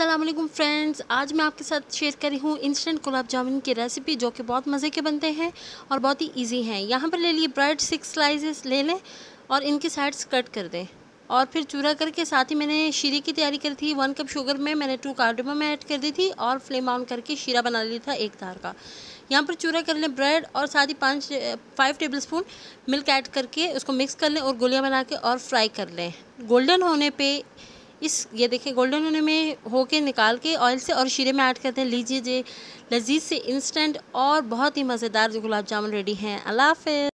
Aslam friends आज मैं आपके साथ शेयर कर रही हूँ इंस्टेंट गुलाब जामुन की रेसिपी जो कि बहुत मज़े के बनते हैं और बहुत ही इजी हैं यहाँ पर ले लिए ब्रेड सिक्स स्लाइसेस ले लें और इनके साइड्स कट कर दें और फिर चूरा करके साथ ही मैंने शीरे की तैयारी करी थी वन कप शुगर में मैंने टू कार्डमम ऐड कर दी थी और फ्लेम ऑन करके शीरा बना लिया था एक तार का यहाँ पर चूरा कर लें ब्रेड और साथ ही पाँच five tablespoon milk add करके उसको मिक्स कर लें और गोलियाँ बना के और फ्राई कर लें गोल्डन होने पर इस ये देखिए गोल्डन होने में होके निकाल के ऑयल से और शीरे में ऐड करते हैं लीजिए जे लजीज से इंस्टेंट और बहुत ही मज़ेदार जो गुलाब जामुन रेडी हैं अल्लाह हाफ